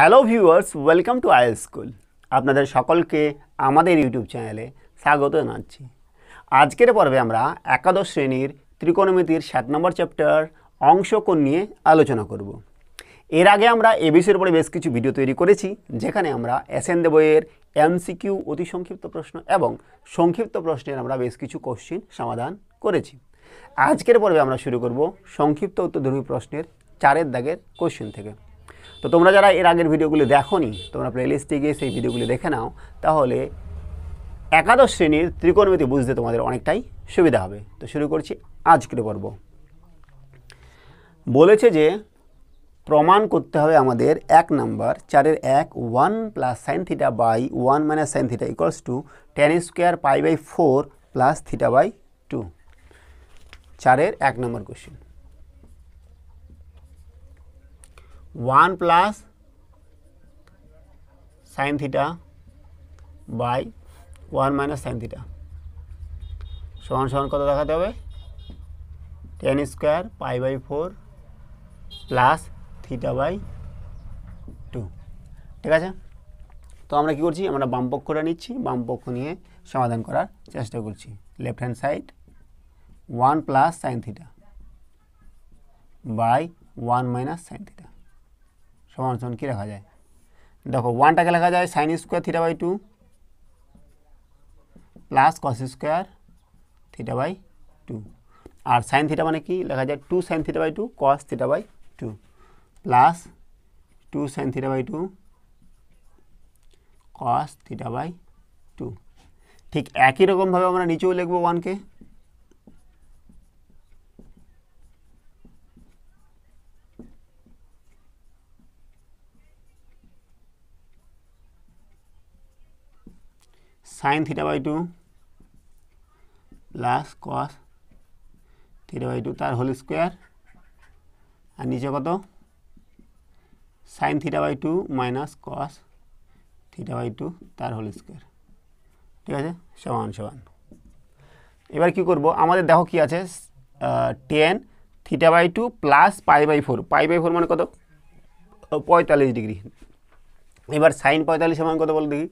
hello viewers welcome to I school আপনাদের সকলকে আমাদের ইউটিউব চ্যানেলে স্বাগত জানাচ্ছি আজকের পর্বে আমরা একাদশ শ্রেণীর ত্রিকোণমিতির সাত নম্বর চ্যাপ্টার অংশকোণ নিয়ে আলোচনা করব এর আগে আমরা এ এবিসির উপরে বেশ কিছু ভিডিও তৈরি করেছি যেখানে আমরা এস এন দেবয়ের এমসিকিউ অতি সংক্ষিপ্ত প্রশ্ন এবং সংক্ষিপ্ত প্রশ্নের আমরা বেশ কিছু কোশ্চিন সমাধান করেছি আজকের পর্বে আমরা শুরু করব সংক্ষিপ্ত উত্তরধর্মী প্রশ্নের চারের দাগের কোশ্চিন থেকে তো তোমরা যারা এর আগের ভিডিওগুলি নি তোমরা প্লেলিস্টে গিয়ে সেই ভিডিওগুলি দেখে নাও তাহলে একাদশ শ্রেণীর ত্রিকোণমিতি বুঝতে তোমাদের অনেকটাই সুবিধা হবে তো শুরু করছি আজকের পর্ব বলেছে যে প্রমাণ করতে হবে আমাদের এক নাম্বার চারের এক one plus sine theta by one minus sine theta equals to tan square pi by four plus theta by two চারের এক number question 1 plus sin theta by 1 minus sin theta সমান সমান কত দেখাতে হবে tan square pi by four plus theta by two ঠিক আছে তো আমরা কি করছি আমরা বামপক্ষটা নিচ্ছি বামপক্ষ নিয়ে সমাধান করার চেষ্টা করছি left hand side one plus sine theta by one minus sine theta সমান সমান কী লেখা যায় দেখো ওয়ানটাকে লেখা যায় sine square theta by two plus cos square theta by two আর সাইন থিটা মানে কি লেখা যায় two sine theta by two cos theta by two plus two sine theta by two cos theta by two ঠিক একই রকমভাবে আমরা নিচেও লিখবো ওয়ানকে sin theta by 2 plus cos theta by 2 তার হোল স্কোয়ার আর নিচে কত sin theta by 2 minus cos theta by 2 তার হোল স্কোয়ার ঠিক আছে সমান সমান এবার কি করব আমাদের দেখো কি আছে tan theta by two plus pi by four pi by four মানে কত পঁয়তাল্লিশ ডিগ্রি এবার সাইন পঁয়তাল্লিশ সমান কত বলে দেখি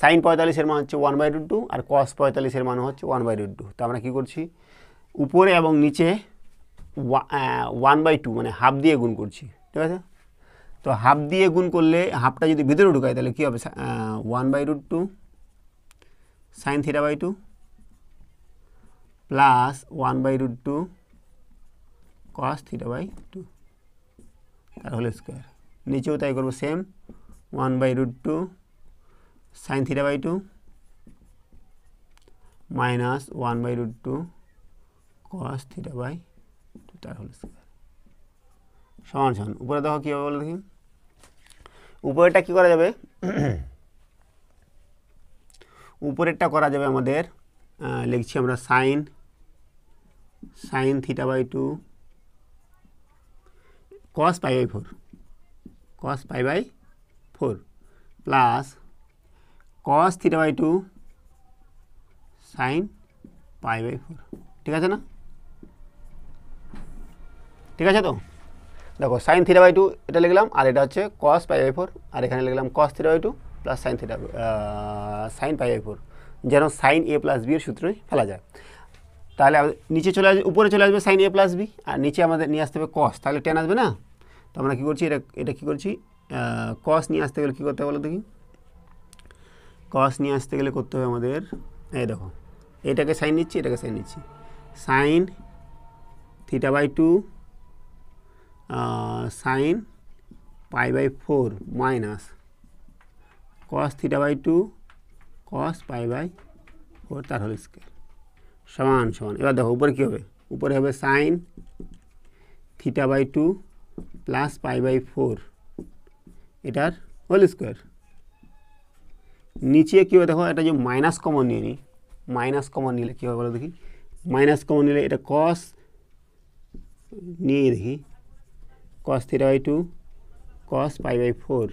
সাইন পঁয়তাল্লিশের মান হচ্ছে ওয়ান বাই রুট টু আর কস পঁয়তাল্লিশের মান হচ্ছে ওয়ান বাই রুট টু তো আমরা কী করছি উপরে এবং নিচে ওয়ান বাই টু মানে হাফ দিয়ে গুণ করছি ঠিক আছে তো হাফ দিয়ে গুণ করলে হাফটা যদি ভিতরে ঢুকায় তাহলে কী হবে one by root two sine theta by two plus one by root two cos theta by two তার হোল স্কোয়ার নিচেও তাই করবো same one by root two sine theta by two minus one by root two cos theta by two তার whole square সমান সমান উপরে দেখো কী হবে বলো দেখি উপরেরটা কী করা যাবে উপরেরটা করা যাবে আমাদের লিখছি আমরা sine sine theta by two cos pi by four cos pi by four plus cos theta by two sine pi by four ঠিক আছে না ঠিক আছে তো দেখো সাইন থিটা বাই টু এটা লিখলাম আর এটা হচ্ছে কস পাই বাই ফোর আর এখানে লিখলাম cos theta by two plus sine theta sine pi by four যেন সাইন এ প্লাস বি এর সূত্রে ফেলা যায় তাহলে নিচে চলে আসবে উপরে চলে আসবে সাইন এ প্লাস বি আর নিচে আমাদের নিয়ে আসতে হবে কস তাহলে টেন আসবে না তো আমরা কী করছি এটা এটা কী করছি কস নিয়ে আসতে গেলে কী করতে হবে দেখি কস নিয়ে আসতে গেলে করতে হবে আমাদের এই দেখো এটাকে সাইন নিচ্ছি এটাকে সাইন নিচ্ছি sine theta by two sine pi by four minus cos theta by two cos pi by four তার হোল স্কোয়ার সমান সমান এবার দেখো উপরে কী হবে উপরে হবে sine theta by two plus pi by four এটার হোল স্কোয়ার নিচে কী হবে দেখো এটা যে মাইনাস কমন নিয়ে নিই মাইনাস কমন নিলে কী হবে বলো দেখি মাইনাস কমন নিলে এটা কস নিয়ে দেখি cos theta by two cos pi by four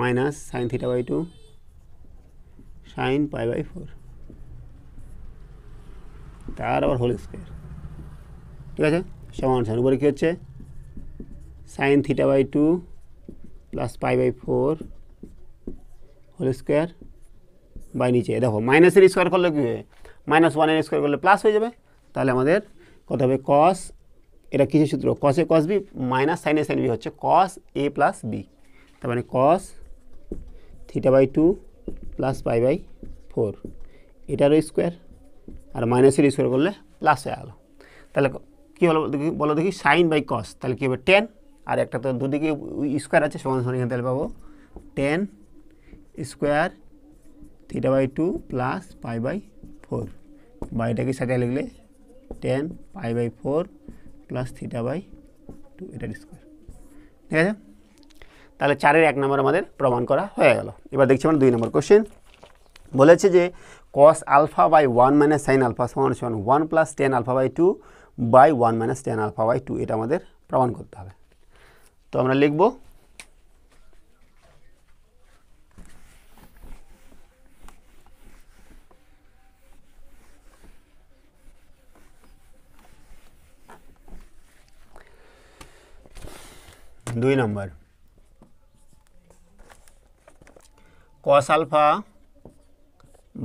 minus sine theta by two sine pi by four তার আবার হোল স্কোয়ার ঠিক আছে সমান সমান উপরে কী হচ্ছে sine theta by two plus pi by four whole square by নিচে দেখো মাইনাসের স্কোয়ার করলে কী হবে মাইনাস ওয়ানের স্কোয়ার করলে প্লাস হয়ে যাবে তাহলে আমাদের কত হবে কস এটা কিছু সূত্র cos A cos B minus sine A sine B হচ্ছে কস এ প্লাস বি তার মানে cos theta by two plus pi by four এটারও স্কোয়ার আর মাইনাসের স্কোয়ার করলে প্লাস হয়ে গেলো তাহলে কী হলো দেখি বলো দেখি সাইন বাই কস তাহলে কী হবে টেন আর একটা তো দুদিকে স্কোয়ার আছে সমান সমান এখানে তাহলে পাবো tan square theta by two plus pi by four বাড়িটাকে সাথে লিখলে tan pi by four plus theta by two এটার স্কোয়ার ঠিক আছে তাহলে চারের এক নম্বর আমাদের প্রমাণ করা হয়ে গেল এবার দেখছি আমরা দুই নম্বর কোশ্চেন বলেছে যে cos alpha by one minus sine alpha সমান সমান one plus tan alpha by two by one minus tan alpha by two এটা আমাদের প্রমাণ করতে হবে তো আমরা লিখবো দুই number cos alpha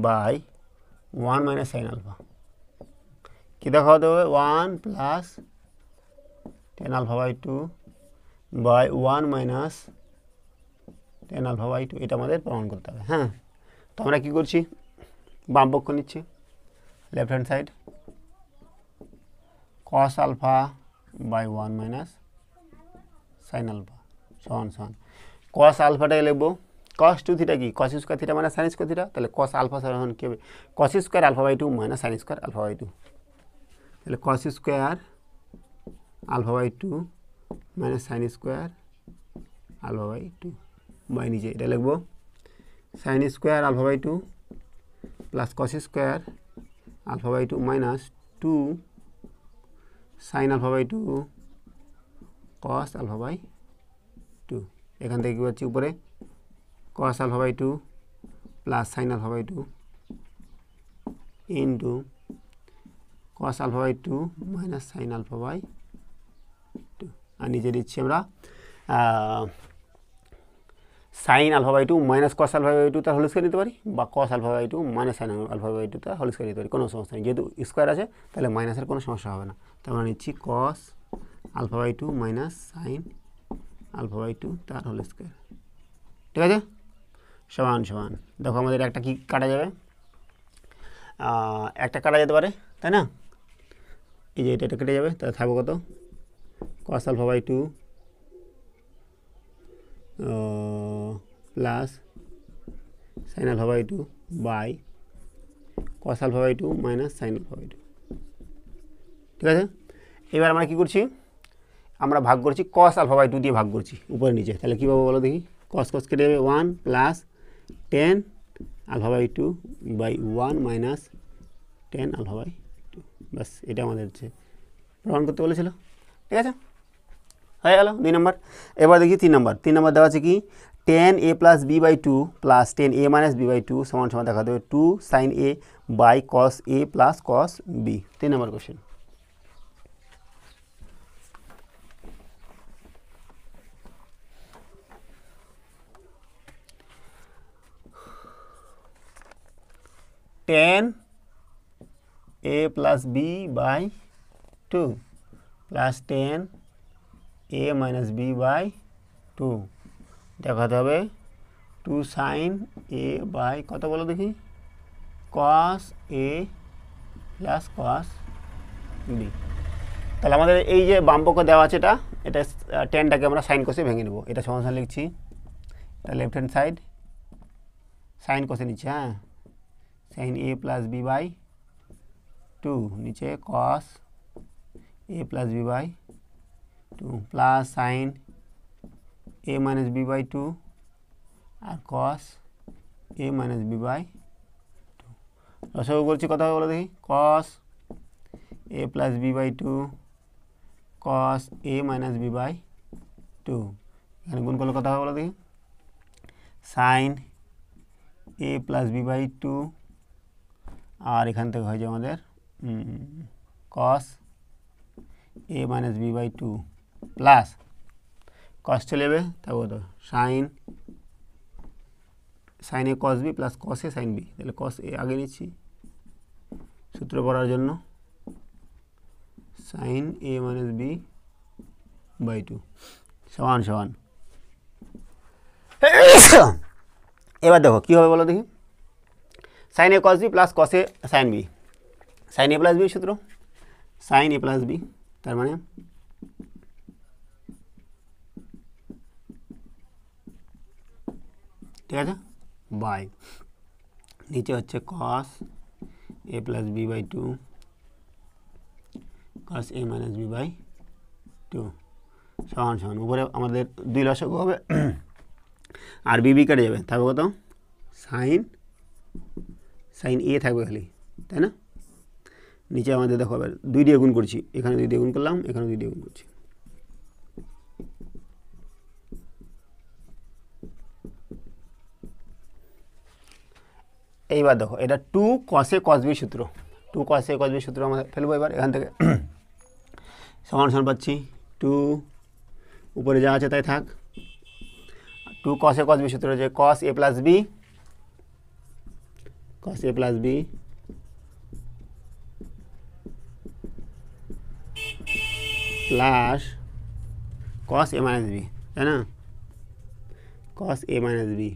by one minus sine alpha কী দেখা হতে হবে one plus tan alpha by two by one minus tan alpha by two এটা আমাদের প্রমাণ করতে হবে হ্যাঁ তো আমরা কী করছি বাম পক্ষ নিচ্ছি left hand side cos alpha by one minus sine alpha সমান সমান কস আলফাটাকে লিখবো কস টু থিটা কি কস স্কোয়ার থিটা মানে সাইন স্কোয়ার থিটা তাহলে কস আলফা সমান কি হবে cos square alpha by two minus sine square alpha by two তাহলে cos square alpha by two minus sine square alpha by two by নিচে এটা লিখবো sine square alpha by two plus cos square alpha by two minus two sine alpha by two cos alpha by two এখান থেকে কী পাচ্ছি উপরে cos alpha by two plus sine alpha by two into cos alpha by two minus sine alpha by two আর নিচে দিচ্ছি আমরা sine alpha by two minus cos alpha by two তার হোল স্কোয়ার নিতে পারি বা cos alpha by two minus sine alpha by two তার whole square নিতে পারি কোনো সমস্যা নেই যেহেতু স্কোয়ার আছে তাহলে মাইনাসের কোনো সমস্যা হবে না তো আমরা নিচ্ছি cos alpha by two minus sine alpha by two তার হোল স্কোয়ার ঠিক আছে সমান সমান দেখো আমাদের একটা কি কাটা যাবে একটা কাটা যেতে পারে তাই না এই যে এটা এটা কেটে যাবে তাহলে থাকবো কত cos alpha by two plus sine alpha by two by cos alpha by two minus sine alpha by two ঠিক আছে এবার আমরা কী করছি আমরা ভাগ করছি কস আলফা বাই টু দিয়ে ভাগ করছি উপরে নিচে তাহলে কী পাবো বলো দেখি কস কস কেটে যাবে one plus tan alpha by two by one minus tan alpha by two ব্যাস এটা আমাদের হচ্ছে প্রমাণ করতে বলেছিল ঠিক আছে হয়ে গেল দুই নম্বর এবার দেখি তিন নম্বর তিন নম্বর দেওয়া আছে কি tan A plus B by two plus tan A minus B by two সমান সমান দেখা দেবে two sine A by cos A plus cos B তিন number question tan a+b/2 + tan a-b/2 দেখা তবে 2 sin a / কত বলো দেখি cos a + cos b তাহলে আমাদের এই যে বাম পক্ষে দেওয়া আছে এটা এটা tan টাকে আমরা সাইন করে ভেঙ্গে নিব এটা সমانসার লিখছি लेफ्ट हैंड साइड sin কোসে লিখি হ্যাঁ sin a plus b by 2 नीचे cos a plus b by 2 plus sin a minus b by 2 R cos a minus b by 2 রসগো বলছি কথা বলে দেখি cos a plus b by 2 cos a minus b by 2 এখানে গুণ করলে কথা বলে দেখি sin a plus b by 2 আর এখান থেকে হয়েছে আমাদের cos A minus B by two plus cos চলে যাবে তারপর কত sine sine A cos B plus cos A sine B তাহলে কস এ আগে নিচ্ছি সূত্র পড়ার জন্য sine A minus B by two সমান সমান এবার দেখো কী হবে বলো দেখি sine A cos B plus cos A sine B sine A plus B सूत्र सैन ए प्लस बी तर मैं ठीक है बाय नीचे हे cos A plus B by two cos A minus B by two समान समान उपर हमारे दुई लसक हो और बी बी कटे जाए तब कत सैन সাইন এ থাকবে খালি তাই না নিচে আমাদের দেখো এবার দুই দিয়ে গুণ করছি এখানে দুই দিয়ে গুণ করলাম এখানে দুই দিয়ে গুণ করছি এইবার দেখো এটা টু কষে কসবি সূত্র টু কষে কসবি সূত্র আমরা ফেলবো এবার এখান থেকে সমান সমান পাচ্ছি টু উপরে যা আছে তাই থাক টু কষে কসবি সূত্র যে cos A plus B cos a plus b plus cos A minus B है ना कॉस ए माइनस बी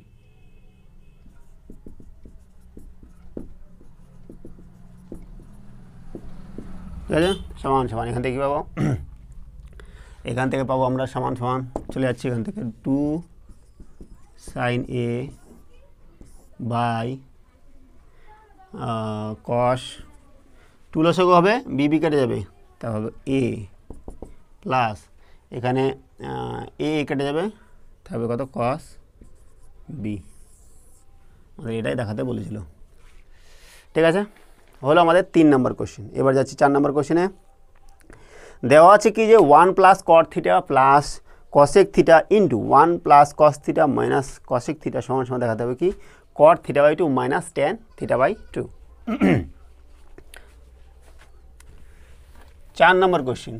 ঠিক আছে সমান সমান এখান থেকে কী পাবো এখান থেকে পাবো আমরা সমান সমান চলে যাচ্ছি এখান থেকে two sine A by cos two লসক হবে বিবি কেটে যাবে তা হবে এ প্লাস এখানে এ কেটে যাবে থাকবে কত কস বি আমাদের এটাই দেখাতে বলেছিল ঠিক আছে হলো আমাদের তিন নম্বর কোশ্চেন এবার যাচ্ছি চার নম্বর কোশ্চেনে দেওয়া আছে কি যে one plus cot theta plus cosec theta into one plus cos theta minus cosec theta সমান সমান দেখাতে হবে কি cot theta by 2 minus tan theta by 2 चार नंबर क्वेश्चन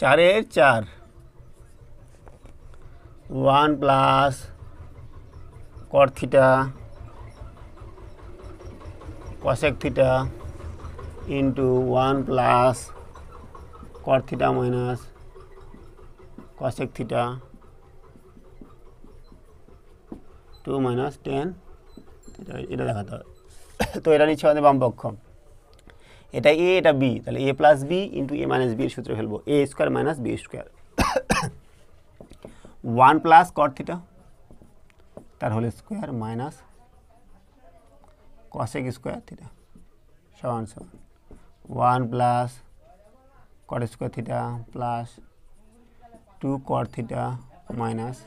चारे चार one plus cot theta cosec theta into one plus cot theta minus cosec theta two minus tan এটা দেখাতে হবে তো এটা নিচ্ছে আমাদের বামপক্ষ এটা এ এটা বি তাহলে A plus B into A minus B এর সূত্রে ফেলবো A square minus B square one plus cot theta তার whole square minus cosec square theta সমান সমান one plus cot square theta plus two cot theta minus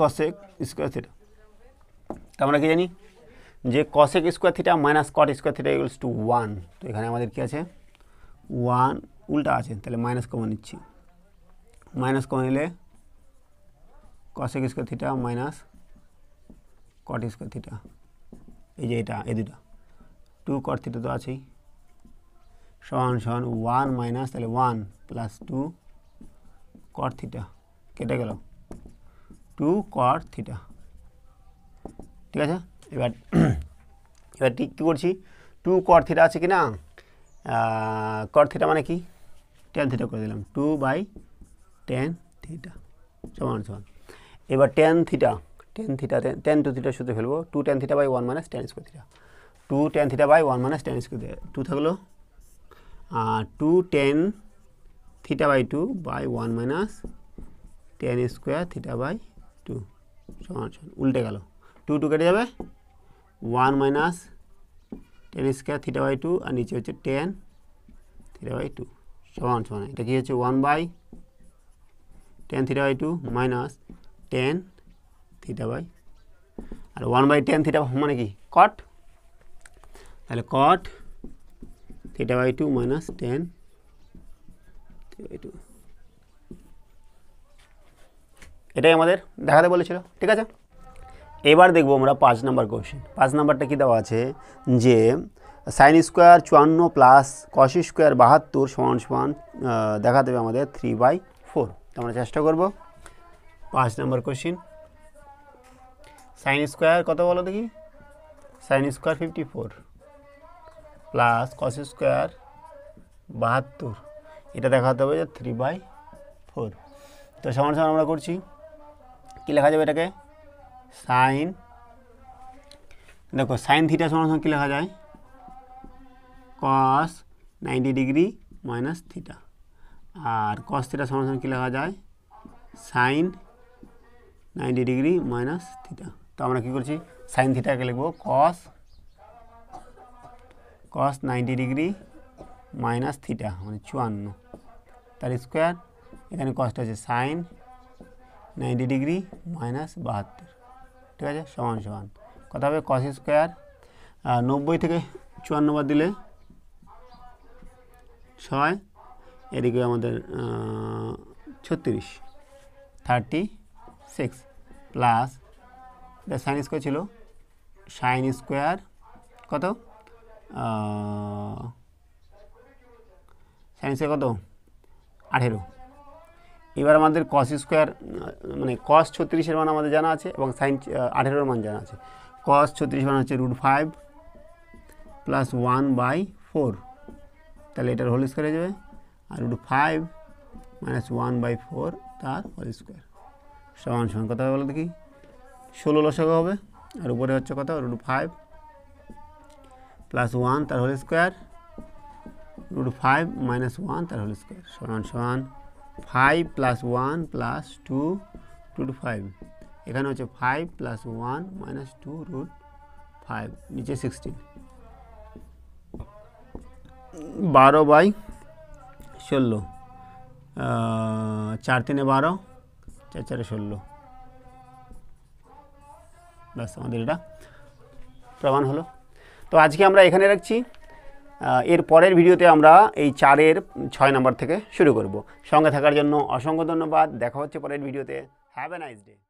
cosec square theta तो हमें कि जानी जो cosec square theta minus cot square theta equals to one तो ये हमारे क्या वन उल्टा आज minus common निचि minus common cosec square theta minus cot square theta এই যে এটা এই দুটা টু কর থিটা তো আছেই সমান সমান ওয়ান মাইনাস তাহলে one plus two cot theta কেটে গেল টু কর থিটা ঠিক আছে এবার এবার ঠিক কী করছি টু কর থিটা আছে কি না কর থিটা মানে কি টেন থিটা করে দিলাম টু বাই টেন থিটা সমান সমান এবার tan theta tan theta tan two থিটার সূত্রে ফেলবো two tan theta by one minus tan square theta two tan theta by one minus tan square theta two থাকলো two tan theta by two by one minus tan square theta by two সমান সমান উল্টে গেল two two কেটে যাবে one minus tan square theta by two আর নিচে হচ্ছে টেন থিটা বাই টু সমান সমান এটা কী হচ্ছে one by tan theta by two minus tan theta by আর ওয়ান বাই টেন থিটা মানে কি কট তাহলে cot theta by two minus tan by two এটাই আমাদের দেখাতে বলেছিল ঠিক আছে এবার দেখব আমরা পাঁচ নাম্বার কোশ্চেন পাঁচ নাম্বারটা কী দেওয়া আছে যে সাইন স্কোয়ার চুয়ান্ন প্লাস কশি স্কোয়ার বাহাত্তর সমান সমান দেখা দেবে আমাদের থ্রি বাই ফোর আমরা চেষ্টা করব পাঁচ নাম্বার কোশ্চিন সাইন স্কোয়ার কত বলো দেখি sine square fifty four plus cos square বাহাত্তর এটা দেখাতে হবে যে থ্রি বাই ফোর তো সমান সমান আমরা করছি কী লেখা যাবে এটাকে সাইন দেখো সাইন থিটা সমান সমান কী লেখা যায় cos ninety degree minus theta আর কস থিটা সমান সমান কী লেখা যায় sine ninety degree minus theta তো আমরা কী করছি সাইন থিটাকে লিখবো cos cos ninety degree minus theta মানে চুয়ান্ন তার স্কোয়ার এখানে কসটা আছে সাইন নাইনটি ডিগ্রি মাইনাস বাহাত্তর ঠিক আছে সমান সমান কথা হবে কস স্কোয়ার নব্বই থেকে চুয়ান্ন বাদ দিলে ছয় এদিকে আমাদের ছত্রিশ থার্টি সিক্স প্লাস এটা সাইন স্কোয়ার ছিল সাইন স্কোয়ার কত সাইন স্কোয়ার কত আঠেরো এবার আমাদের কস স্কোয়ার মানে কস ছত্রিশের মান আমাদের জানা আছে এবং সাইন আঠেরোর মান জানা আছে কস ছত্রিশ মান হচ্ছে root five plus one by four তাহলে এটার হোল স্কোয়ার হয়ে যাবে আর root five minus one by four তার হোল স্কোয়ার সমান সমান কথা বলে দেখি ষোলো লসাগু হবে আর উপরে হচ্ছে কত রুট ফাইভ প্লাস ওয়ান তার whole square root five minus one তার হোল স্কোয়ার সমান সমান five plus one plus two root five এখানে হচ্ছে five plus one minus two root five নিচে সিক্সটিন বারো বাই ষোলো চার তিনে বারো চার চারে ষোলো ব্যাস আমাদের এটা প্রমাণ হলো তো আজকে আমরা এখানে রাখছি এর পরের ভিডিওতে আমরা এই চারের ছয় নম্বর থেকে শুরু করব সঙ্গে থাকার জন্য অসংখ্য ধন্যবাদ দেখা হচ্ছে পরের ভিডিওতে হ্যাভ এ নাইস ডে